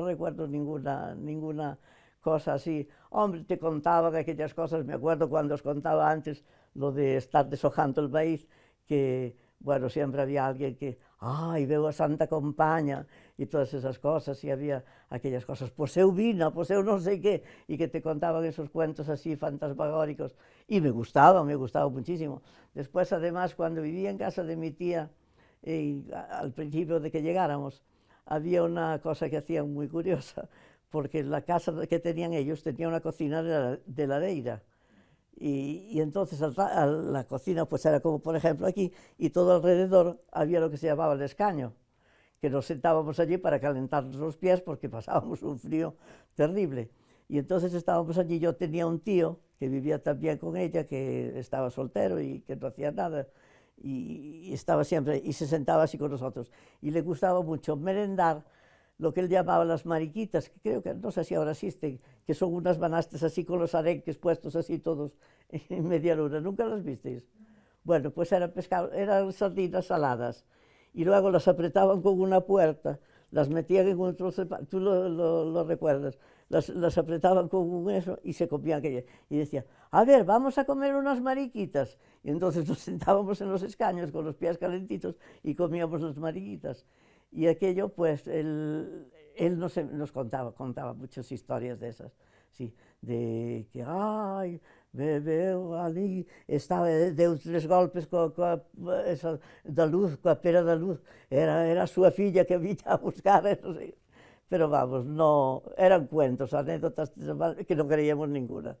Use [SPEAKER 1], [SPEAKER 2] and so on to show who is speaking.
[SPEAKER 1] no recuerdo ninguna, ninguna cosa así. Hombre, te contaba aquellas cosas, me acuerdo cuando os contaba antes lo de estar deshojando el país, que bueno, siempre había alguien que, ay, veo a Santa Compaña y todas esas cosas, y había aquellas cosas, poseo pues, pues eu no sé qué, y que te contaban esos cuentos así fantasmagóricos, y me gustaba, me gustaba muchísimo. Después, además, cuando vivía en casa de mi tía, eh, al principio de que llegáramos, había una cosa que hacían muy curiosa, porque la casa que tenían ellos tenía una cocina de la, de Y, entonces la cocina pues era como por ejemplo aquí y todo alrededor había lo que se llamaba el escaño, que nos sentábamos allí para calentarnos los pies porque pasábamos un frío terrible. Y entonces estábamos allí, yo tenía un tío que vivía también con ella, que estaba soltero y que no hacía nada y, estaba siempre, y se sentaba así con nosotros. Y le gustaba mucho merendar lo que él llamaba las mariquitas, que creo que no sé si ahora existen, que son unas banastas así con los arenques puestos así todos en media luna. ¿Nunca las visteis? Bueno, pues eran, pescado, eran sardinas saladas y luego las apretaban con una puerta las metían en un trozo de pan, tú lo, recuerdas, las, apretaban con un eso y se comían aquellas. Y decía, a ver, vamos a comer unas mariquitas. Y entonces nos sentábamos en los escaños con los pies calentitos y comíamos las mariquitas. Y aquello, pues, él, nos, nos contaba, contaba muchas historias de esas. sí, de que, ai, bé, veu, ali, estava, eh, deu tres golpes co, co, esa, de luz, coa pera da luz, era, era a súa filla que viña a buscar, e non sei. Pero vamos, no, eran cuentos, anécdotas que non creíamos ninguna.